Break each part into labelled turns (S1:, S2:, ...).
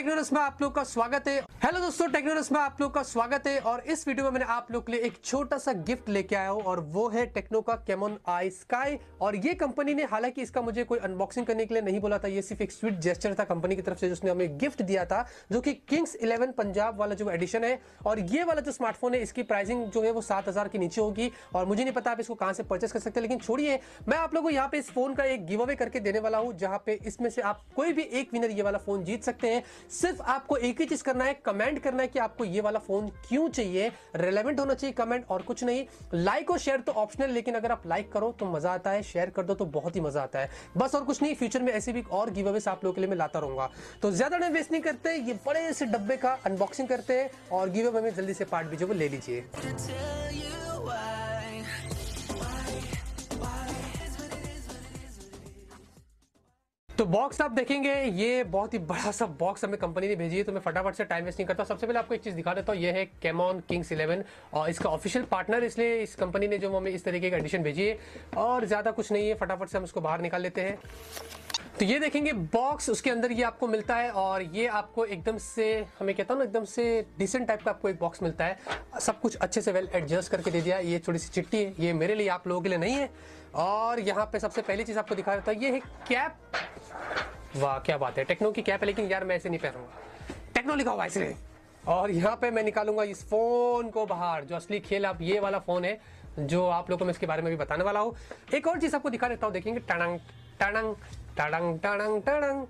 S1: टेक्नोरस में आप लोग का स्वागत है हेलो दोस्तों टेक्नोरस में आप लोग का स्वागत है और इस वीडियो में मैंने आप लोग के लिए एक छोटा सा गिफ्ट लेके आया हूँ और वो है टेक्नो का कैमोन आई स्काई और ये कंपनी ने हालांकि इसका मुझे कोई अनबॉक्सिंग करने के लिए नहीं बोला था ये सिर्फ एक स्वीट जेस्टर था कंपनी की तरफ से जिसने हमें गिफ्ट दिया था जो कि किंग्स इलेवन पंजाब वाला जो एडिशन है और ये वाला जो स्मार्टफोन है इसकी प्राइसिंग जो है वो सात हजार के नीचे होगी और मुझे नहीं पता आप इसको कहाँ से परचेस कर सकते लेकिन छोड़िए मैं आप लोग को यहाँ पे इस फोन का एक गिव अवे करके देने वाला हूँ जहाँ पे इसमें से आप कोई भी एक विनर ये वाला फोन जीत सकते हैं सिर्फ आपको एक ही चीज करना है कमेंट करना है कि आपको ये वाला फोन क्यों चाहिए रिलेवेंट होना चाहिए कमेंट और कुछ नहीं लाइक और शेयर तो ऑप्शनल लेकिन अगर आप लाइक करो तो मजा आता है शेयर कर दो तो बहुत ही मजा आता है बस और कुछ नहीं फ्यूचर में ऐसे भी और गिव अवेस आप लोगों के लिए मैं लाता रहूंगा तो ज्यादा टाइम वेस्ट नहीं करते ये बड़े से डब्बे का अनबॉक्सिंग करते हैं और गिव अवे में जल्दी से पार्ट भी जो वो ले लीजिए तो बॉक्स आप देखेंगे ये बहुत ही बड़ा सा बॉक्स हमें कंपनी ने भेजी है तो मैं फटाफट से टाइम वेस्ट नहीं करता सबसे पहले आपको एक चीज दिखा देता हूँ ये है कैमॉन किंग्स इलेवन और इसका ऑफिशियल पार्टनर इसलिए इस कंपनी ने जो हमें इस तरीके का एडिशन भेजी है और ज़्यादा कुछ नहीं है फटाफट से हम उसको बाहर निकाल लेते हैं तो ये देखेंगे बॉक्स उसके अंदर ये आपको मिलता है और ये आपको एकदम से हमें कहता हूँ ना एकदम से डिसेंट टाइप का आपको एक बॉक्स मिलता है सब कुछ अच्छे से वेल एडजस्ट करके दे दिया ये थोड़ी सी चिट्ठी है ये मेरे लिए आप लोगों के लिए नहीं है और यहाँ पे सबसे पहली चीज़ आपको दिखा देता है ये है कैप वाह क्या बात है टेक्नो की कैप है लेकिन यार मैं ऐसे नहीं पहनूंगा टेक्नो लिखा हुआ ऐसे और यहाँ पे मैं निकालूंगा इस फोन को बाहर जो असली खेल आप ये वाला फोन है जो आप लोगों को मैं इसके बारे में भी बताने वाला हूँ एक और चीज़ आपको दिखा देता हूँ देखेंगे टनंग टणंग टड़ंग टड़ंग टड़ंग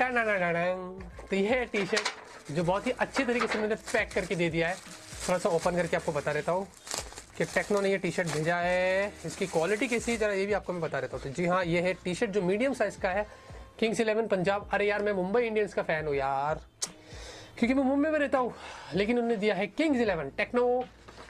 S1: टड़ंग तो ये टी शर्ट जो बहुत ही अच्छे तरीके से मैंने पैक करके दे दिया है थोड़ा सा ओपन करके आपको बता देता हूँ कि टेक्नो ने ये टी शर्ट भेजा है इसकी क्वालिटी कैसी है जरा ये भी आपको मैं बता देता हूँ तो जी हाँ ये है टी शर्ट जो मीडियम साइज़ का है किंग्स इलेवन पंजाब अरे यार मैं मुंबई इंडियंस का फ़ैन हूँ यार क्योंकि मैं मुंबई में रहता हूँ लेकिन उन्होंने दिया है किंग्स इलेवन टेक्नो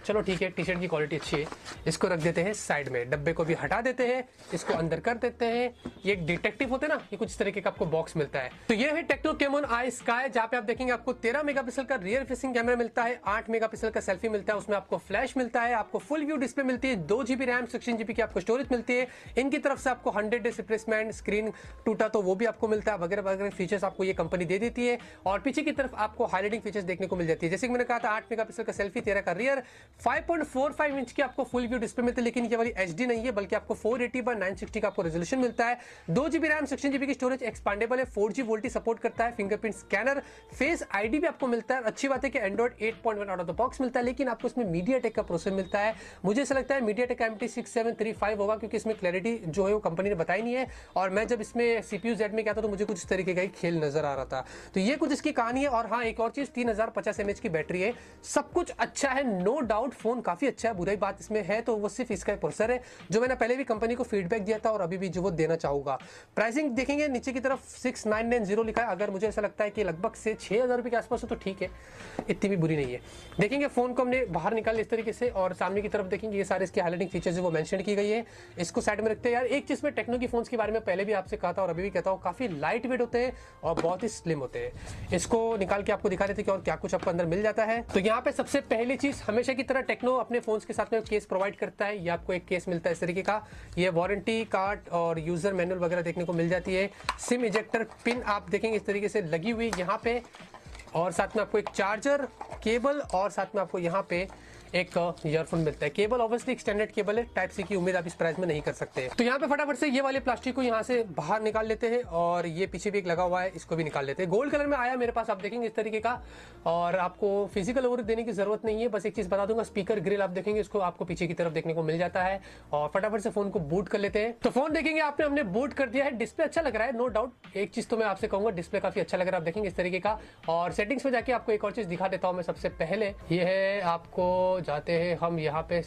S1: चलो ठीक है टी शर्ट की क्वालिटी अच्छी है इसको रख देते हैं साइड में डब्बे को भी हटा देते हैं इसको अंदर कर देते हैं ये डिटेक्टिव होते ना ये कुछ तरीके का आपको बॉक्स मिलता है तो ये है टेक्नो केमोन आई स्काई जहाँ पे आप देखेंगे आपको तेरह मेगा का रियर फेसिंग कैमरा मिलता है आठ मेगा का सेल्फी मिलता है उसमें आपको फ्लैश मिलता है आपको फुल व्यू डिस्प्ले मिलती है दो जीबी रैम सिक्सटीन जीबी की आपको स्टोरेज मिलती है इनकी तरफ से आपको हंड्रेड डेज रिप्लेसमेंट स्क्रीन टूटा तो वो भी आपको मिलता है वगैरह वगैरह फीचर्स आपको ये कंपनी दे देती है और पीछे की तरफ आपको हाईलाइटिंग फीचर्स देखने को मिल जाती है जैसे कि मैंने कहा था आठ मेगा का सेल्फी तेरह का रियर 5.45 इंच की आपको फुल व्यू डिस्प्ले मिलती है लेकिन ये वाली एच नहीं है बल्कि आपको 480 एटी बाई नाइन का आपको रेजोल्यूशन मिलता है दो जीबी रैम सिक्स जीबी की स्टोरेज एक्सपांडेबल है फोर जी वोल्टी सपोर्ट करता है फिंगरप्रिंट स्कैनर फेस आईडी भी आपको मिलता है अच्छी बात है कि Android eight point out of the box मिलता है लेकिन आपको इसमें मीडिया का प्रोसेस मिलता है मुझे ऐसा लगता है मीडिया टेक एम होगा क्योंकि इसमें क्लैरिटी जो है वो कंपनी ने बताई नहीं है और मैं जब इसमें सीपीयू जेड में गया था तो मुझे कुछ इस तरीके का ही खेल नजर आ रहा था तो ये कुछ इसकी कहानी है और हाँ एक और चीज तीन हजार पचास की बैटरी है सब कुछ अच्छा है नो डाउट लाउड फोन काफ़ी अच्छा है बुराई बात इसमें है तो वो सिर्फ इसका प्रोसेसर है जो मैंने पहले भी कंपनी को फीडबैक दिया था और अभी भी जो वो देना चाहूंगा प्राइसिंग देखेंगे नीचे की तरफ सिक्स नाइन नाइन जीरो लिखा है अगर मुझे ऐसा लगता है कि लगभग से छह हज़ार रुपये के आसपास हो तो ठीक है इतनी भी बुरी नहीं है देखेंगे फ़ोन को हमने बाहर निकाल इस तरीके से और सामने की तरफ देखेंगे ये सारे इसके हाईलाइटिंग फीचर्स वो मैंशन की गई है इसको साइड में रखते हैं यार एक चीज़ में टेक्नो की फ़ोन के बारे में पहले भी आपसे कहा था और अभी भी कहता हूँ काफ़ी लाइट वेट होते हैं और बहुत ही स्लिम होते हैं इसको निकाल के आपको दिखा देते कि और क्या कुछ आपको अंदर मिल जाता है तो यहाँ पे सबसे पहली चीज़ हमेशा की तरह टेक्नो अपने फोन्स के साथ में केस प्रोवाइड करता है या आपको एक केस मिलता है इस तरीके का ये वारंटी कार्ड और यूज़र मैनुअल वगैरह देखने को मिल जाती है सिम इजेक्टर पिन आप देखेंगे इस तरीके से लगी हुई यहाँ पे और साथ में आपको एक चार्जर केबल और साथ में आपको यहाँ पे एक ईयरफोन मिलता है केबल ऑब्वियसली एक्सटेंडेड केबल है टाइप सी की उम्मीद आप इस प्राइस में नहीं कर सकते तो यहाँ पे फटाफट से ये वाले प्लास्टिक को यहाँ से बाहर निकाल लेते हैं और ये पीछे भी एक लगा हुआ है इसको भी निकाल लेते हैं गोल्ड कलर में आया मेरे पास आप देखेंगे इस तरीके का और आपको फिजिकल ओवर देने की जरूरत नहीं है बस एक चीज बता दूंगा स्पीकर ग्रिल आप देखेंगे इसको आपको पीछे की तरफ देखने को मिल जाता है और फटाफट से फोन को बूट कर लेते हैं तो फोन देखेंगे आपने हमने बूट कर दिया है डिस्प्ले अच्छा लग रहा है नो डाउट एक चीज तो मैं आपसे कहूंगा डिस्प्ले काफी अच्छा लग रहा है आप देखेंगे इस तरीके का और सेटिंग्स में जाके आपको एक और चीज दिखा देता हूँ मैं सबसे पहले ये है आपको जाते हैं हम यहाँ पे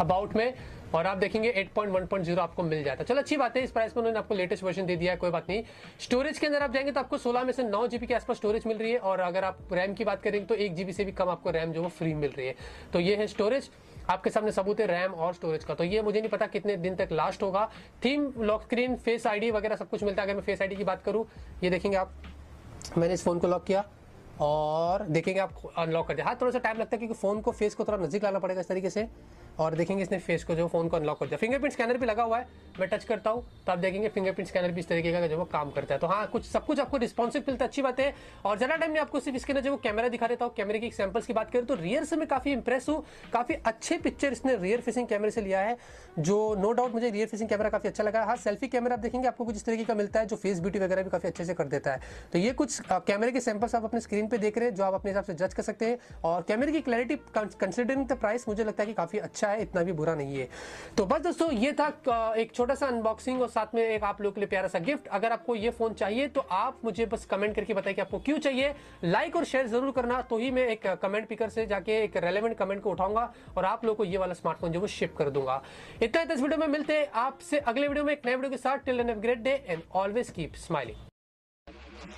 S1: अबाउट में और आप देखेंगे 8.1.0 आपको मिल जाता है चलो अच्छी बात है इस प्राइस में उन्होंने आपको लेटेस्ट वर्जन दे दिया है कोई बात नहीं स्टोरेज के अंदर आप जाएंगे तो आपको 16 में से नौ जीबी के आसपास स्टोरेज मिल रही है और अगर आप रैम की बात करेंगे तो एक जीबी से भी कम आपको रैम जो वो फ्री मिल रही है तो ये है स्टोरेज आपके सामने सबूत है रैम और स्टोरेज का तो ये मुझे नहीं पता कितने दिन तक लास्ट होगा theme lock screen face ID वगैरह सब कुछ मिलता है अगर मैं फेस आईडी की बात करूं ये देखेंगे आप मैंने इस फोन को लॉक किया और देखेंगे आप अनलॉक कर दिया हाँ थोड़ा सा टाइम लगता है क्योंकि फ़ोन को फेस को थोड़ा नज़दीक लाना पड़ेगा इस तरीके से और देखेंगे इसने फेस को जो फोन को अनलॉक कर दिया फिंगरप्रिंट स्कैनर भी लगा हुआ है मैं टच करता हूँ तो आप देखेंगे फिंगरप्रिंट स्कैनर भी इस तरीके का जो वो काम करता है तो हाँ कुछ सब कुछ आपको रिस्पॉन्सिव मिलता है अच्छी बात है और ज्यादा टाइम में आपको सिर्फ इसके अंदर जो कैमरा दिखा देता हूँ कैमरे की एग्जाम्पल्स की बात करें तो रियर से मैं काफी इंप्रेस हूँ काफी अच्छे पिक्चर इसने रियर फेसिंग कैमरे से लिया है जो नो डाउट मुझे रियर फेसिंग कैमरा काफी अच्छा लगा हाँ सेल्फी कैमरा आप देखेंगे आपको कुछ इस तरीके का मिलता है जो फेस ब्यूटी वगैरह भी काफी अच्छे से कर देता है तो ये कुछ कैमरे के सैंपल्स आप अपने स्क्रीन पे देख रहे हैं जो आप अपने हिसाब से जज कर सकते हैं और कैमरे की क्लैरिटी कंसिडरिंग द प्राइस मुझे लगता है कि काफी अच्छा अच्छा है इतना भी बुरा नहीं है तो बस दोस्तों ये था एक छोटा सा अनबॉक्सिंग और साथ में एक आप लोगों के लिए प्यारा सा गिफ्ट अगर आपको ये फोन चाहिए तो आप मुझे बस कमेंट करके बताए कि आपको क्यों चाहिए लाइक और शेयर जरूर करना तो ही मैं एक कमेंट पिकर से जाके एक रेलिवेंट कमेंट को उठाऊंगा और आप लोग को ये वाला स्मार्टफोन जो वो शिप कर दूंगा इतना इस वीडियो में मिलते हैं आपसे अगले वीडियो में एक नए वीडियो के साथ till great day and always keep smiling